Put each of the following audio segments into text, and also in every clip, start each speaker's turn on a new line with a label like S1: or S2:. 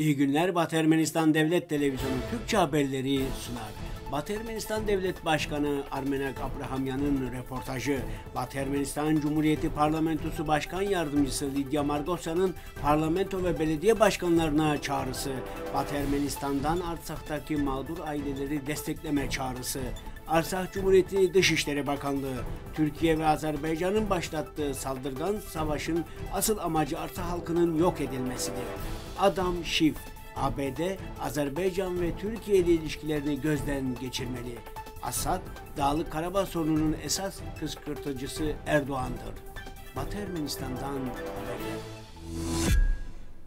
S1: İyi günler Batı Ermenistan Devlet Televizyonu Türkçe haberleri sunar. Batı Ermenistan Devlet Başkanı Armenak Abrahamyan'ın reportajı, Batı Ermenistan Cumhuriyeti Parlamentosu Başkan Yardımcısı Lidya Margosya'nın parlamento ve belediye başkanlarına çağrısı, Batı Ermenistan'dan Artsak'taki mağdur aileleri destekleme çağrısı, Arsah Cumhuriyeti Dışişleri Bakanlığı, Türkiye ve Azerbaycan'ın başlattığı saldırgan savaşın asıl amacı Arsah halkının yok edilmesidir. Adam Şif, ABD, Azerbaycan ve Türkiye ile ilişkilerini gözden geçirmeli. Asad, Dağlık Karabağ sorununun esas kıskırtıcısı Erdoğan'dır. Batı Ermenistan'dan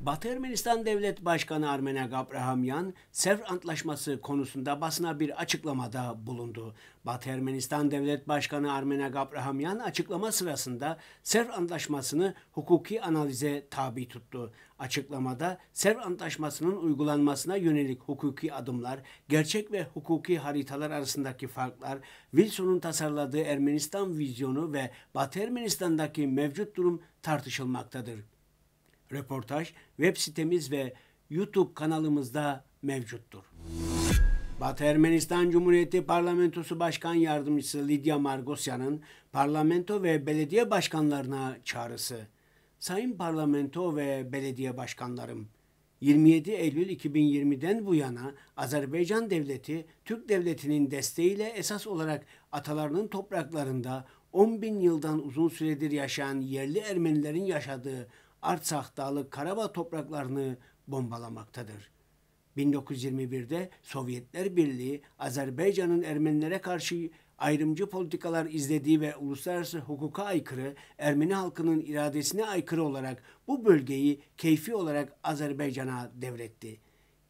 S1: Batı Ermenistan Devlet Başkanı Armene Gabrahamyan, Sevr Antlaşması konusunda basına bir açıklamada bulundu. Batı Ermenistan Devlet Başkanı Armene Gabrahamyan açıklama sırasında Sevr Antlaşması'nı hukuki analize tabi tuttu. Açıklamada Sevr Antlaşması'nın uygulanmasına yönelik hukuki adımlar, gerçek ve hukuki haritalar arasındaki farklar, Wilson'un tasarladığı Ermenistan vizyonu ve Batı Ermenistan'daki mevcut durum tartışılmaktadır reportaj web sitemiz ve YouTube kanalımızda mevcuttur. Batı Ermenistan Cumhuriyeti Parlamentosu Başkan Yardımcısı Lidya Margosyan'ın parlamento ve belediye başkanlarına çağrısı. Sayın parlamento ve belediye başkanlarım, 27 Eylül 2020'den bu yana Azerbaycan Devleti, Türk Devleti'nin desteğiyle esas olarak atalarının topraklarında 10 bin yıldan uzun süredir yaşayan yerli Ermenilerin yaşadığı Artsakh Dağlı Karabağ topraklarını bombalamaktadır. 1921'de Sovyetler Birliği Azerbaycan'ın Ermenilere karşı ayrımcı politikalar izlediği ve uluslararası hukuka aykırı Ermeni halkının iradesine aykırı olarak bu bölgeyi keyfi olarak Azerbaycan'a devretti.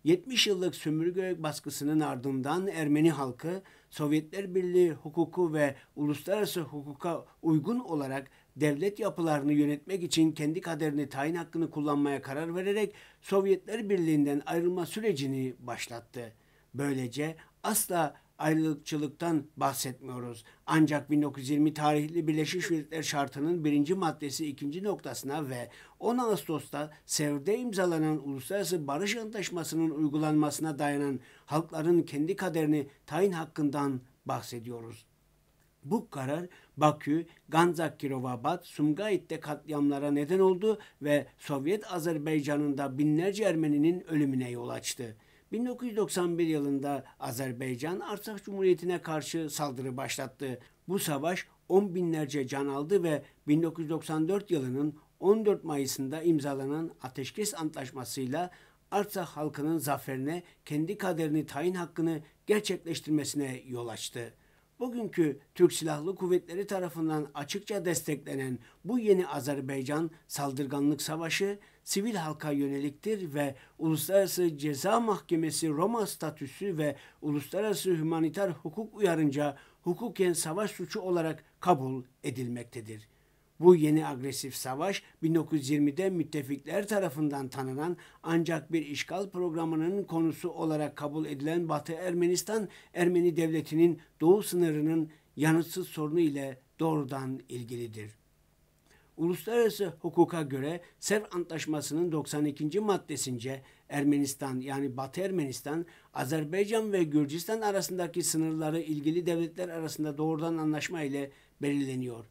S1: 70 yıllık sömürge baskısının ardından Ermeni halkı Sovyetler Birliği hukuku ve uluslararası hukuka uygun olarak devlet yapılarını yönetmek için kendi kaderini tayin hakkını kullanmaya karar vererek Sovyetler Birliği'nden ayrılma sürecini başlattı. Böylece asla ayrılıkçılıktan bahsetmiyoruz. Ancak 1920 tarihli Birleşmiş Milletler Şartı'nın birinci maddesi ikinci noktasına ve 10 Ağustos'ta Sevr'de imzalanan Uluslararası Barış Antlaşması'nın uygulanmasına dayanan halkların kendi kaderini tayin hakkından bahsediyoruz. Bu karar Bakü, Ganzak-Kirovabad, Sumgayit'te katliamlara neden oldu ve Sovyet Azerbaycan'ında binlerce Ermeninin ölümüne yol açtı. 1991 yılında Azerbaycan Arsak Cumhuriyeti'ne karşı saldırı başlattı. Bu savaş on binlerce can aldı ve 1994 yılının 14 Mayıs'ında imzalanan Ateşkes Antlaşması'yla Arsak halkının zaferine kendi kaderini tayin hakkını gerçekleştirmesine yol açtı. Bugünkü Türk Silahlı Kuvvetleri tarafından açıkça desteklenen bu yeni Azerbaycan saldırganlık savaşı sivil halka yöneliktir ve Uluslararası Ceza Mahkemesi Roma statüsü ve uluslararası hümaniter hukuk uyarınca hukuken savaş suçu olarak kabul edilmektedir. Bu yeni agresif savaş 1920'de müttefikler tarafından tanınan ancak bir işgal programının konusu olarak kabul edilen Batı Ermenistan Ermeni devletinin doğu sınırının yanıtsız sorunu ile doğrudan ilgilidir. Uluslararası hukuka göre Sev Antlaşması'nın 92. maddesince Ermenistan yani Batı Ermenistan, Azerbaycan ve Gürcistan arasındaki sınırları ilgili devletler arasında doğrudan anlaşma ile belirleniyor.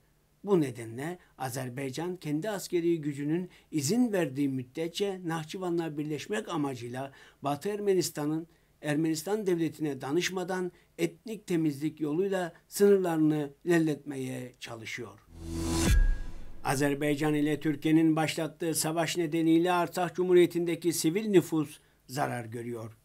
S1: Bu nedenle Azerbaycan kendi askeri gücünün izin verdiği müddetçe Nahçıvan'la birleşmek amacıyla Batı Ermenistan'ın Ermenistan devletine danışmadan etnik temizlik yoluyla sınırlarını lelletmeye çalışıyor. Azerbaycan ile Türkiye'nin başlattığı savaş nedeniyle Artsakh Cumhuriyeti'ndeki sivil nüfus zarar görüyor.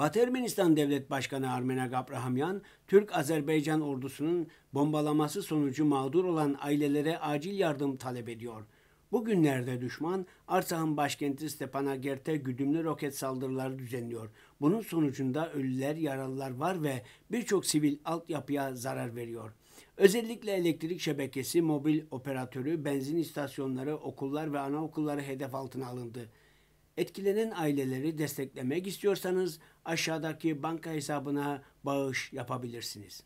S1: Batı Ermenistan Devlet Başkanı Armena Gabrahamyan, Türk-Azerbaycan ordusunun bombalaması sonucu mağdur olan ailelere acil yardım talep ediyor. Bugünlerde düşman Arsahan başkenti Stepanakert'e güdümlü roket saldırıları düzenliyor. Bunun sonucunda ölüler, yaralılar var ve birçok sivil altyapıya zarar veriyor. Özellikle elektrik şebekesi, mobil operatörü, benzin istasyonları, okullar ve anaokulları hedef altına alındı. Etkilenen aileleri desteklemek istiyorsanız aşağıdaki banka hesabına bağış yapabilirsiniz.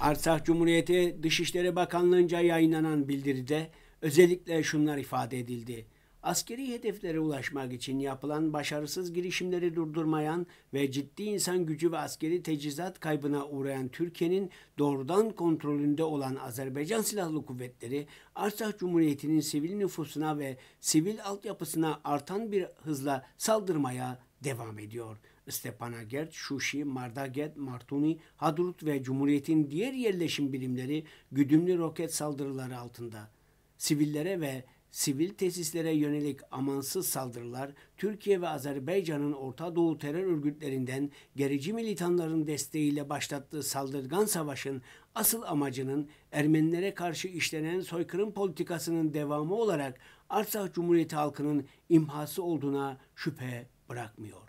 S1: Artsakh Cumhuriyeti Dışişleri Bakanlığı'nca yayınlanan bildiride özellikle şunlar ifade edildi askeri hedeflere ulaşmak için yapılan başarısız girişimleri durdurmayan ve ciddi insan gücü ve askeri tecizat kaybına uğrayan Türkiye'nin doğrudan kontrolünde olan Azerbaycan Silahlı Kuvvetleri, Arsak Cumhuriyeti'nin sivil nüfusuna ve sivil altyapısına artan bir hızla saldırmaya devam ediyor. Stepanakert, Şuşi, Mardaget, Martuni, Hadrut ve Cumhuriyet'in diğer yerleşim birimleri güdümlü roket saldırıları altında. Sivillere ve sivil tesislere yönelik amansız saldırılar Türkiye ve Azerbaycan'ın Orta Doğu terör örgütlerinden gerici militanların desteğiyle başlattığı saldırgan savaşın asıl amacının Ermenilere karşı işlenen soykırım politikasının devamı olarak Artsakh Cumhuriyeti halkının imhası olduğuna şüphe bırakmıyor.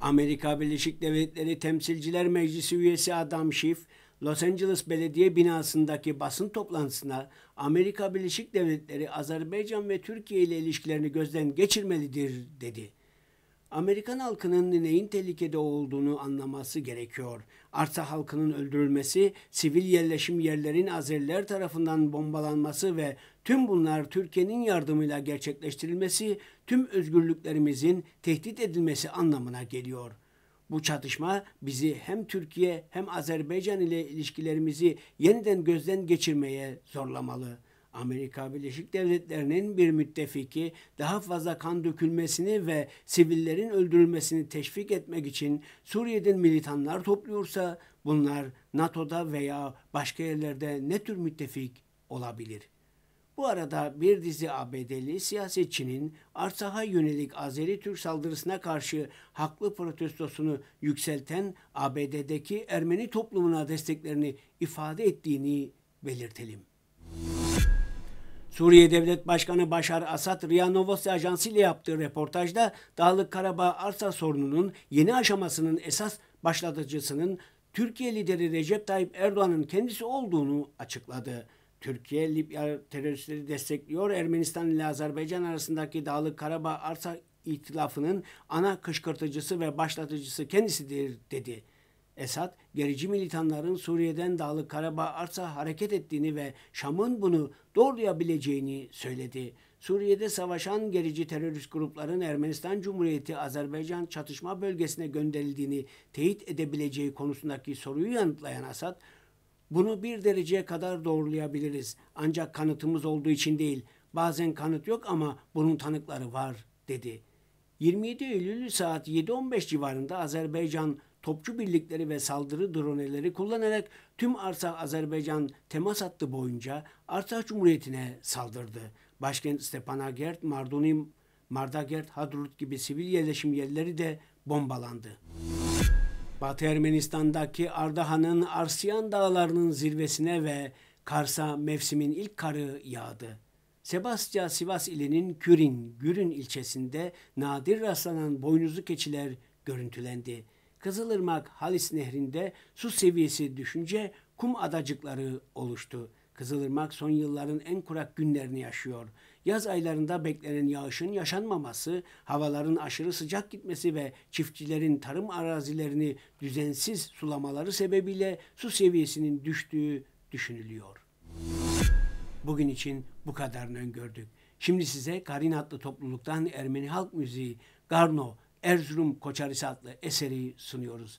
S1: Amerika Birleşik Devletleri Temsilciler Meclisi üyesi Adam Schiff, Los Angeles Belediye binasındaki basın toplantısına Amerika Birleşik Devletleri Azerbaycan ve Türkiye ile ilişkilerini gözden geçirmelidir dedi. Amerikan halkının neyin tehlikede olduğunu anlaması gerekiyor. Arsa halkının öldürülmesi, sivil yerleşim yerlerin Azeriler tarafından bombalanması ve tüm bunlar Türkiye'nin yardımıyla gerçekleştirilmesi, tüm özgürlüklerimizin tehdit edilmesi anlamına geliyor.'' bu çatışma bizi hem Türkiye hem Azerbaycan ile ilişkilerimizi yeniden gözden geçirmeye zorlamalı. Amerika Birleşik Devletleri'nin bir müttefiki daha fazla kan dökülmesini ve sivillerin öldürülmesini teşvik etmek için Suriye'den militanlar topluyorsa bunlar NATO'da veya başka yerlerde ne tür müttefik olabilir?'' Bu arada bir dizi ABD'li siyasetçinin Arsah'a yönelik Azeri Türk saldırısına karşı haklı protestosunu yükselten ABD'deki Ermeni toplumuna desteklerini ifade ettiğini belirtelim. Suriye Devlet Başkanı Başar Asad, RIA Novosti Ajansı ile yaptığı reportajda Dağlık Karabağ arsa sorununun yeni aşamasının esas başlatıcısının Türkiye lideri Recep Tayyip Erdoğan'ın kendisi olduğunu açıkladı. Türkiye Libya teröristleri destekliyor. Ermenistan ile Azerbaycan arasındaki Dağlık Karabağ arsa itilafının ana kışkırtıcısı ve başlatıcısı kendisidir dedi. Esad, gerici militanların Suriye'den Dağlık Karabağ arsa hareket ettiğini ve Şam'ın bunu doğrulayabileceğini söyledi. Suriye'de savaşan gerici terörist grupların Ermenistan Cumhuriyeti Azerbaycan çatışma bölgesine gönderildiğini teyit edebileceği konusundaki soruyu yanıtlayan Asad, bunu bir dereceye kadar doğrulayabiliriz. Ancak kanıtımız olduğu için değil. Bazen kanıt yok ama bunun tanıkları var dedi. 27 Eylül saat 7.15 civarında Azerbaycan topçu birlikleri ve saldırı droneleri kullanarak tüm Arsah Azerbaycan temas hattı boyunca Arsah Cumhuriyeti'ne saldırdı. Başkent Stepanagert, Marduni, Mardagert, Hadrut gibi sivil yerleşim yerleri de bombalandı. Müzik Batı Ermenistan'daki Ardahan'ın Arsiyan dağlarının zirvesine ve Kars'a mevsimin ilk karı yağdı. Sebastya Sivas ilinin Kürin, Gürün ilçesinde nadir rastlanan boynuzlu keçiler görüntülendi. Kızılırmak Halis Nehri'nde su seviyesi düşünce kum adacıkları oluştu. Kızılırmak son yılların en kurak günlerini yaşıyor. Yaz aylarında beklenen yağışın yaşanmaması, havaların aşırı sıcak gitmesi ve çiftçilerin tarım arazilerini düzensiz sulamaları sebebiyle su seviyesinin düştüğü düşünülüyor. Bugün için bu kadarını öngördük. Şimdi size Karin adlı topluluktan Ermeni halk müziği Garno Erzurum Koçarisi adlı eseri sunuyoruz.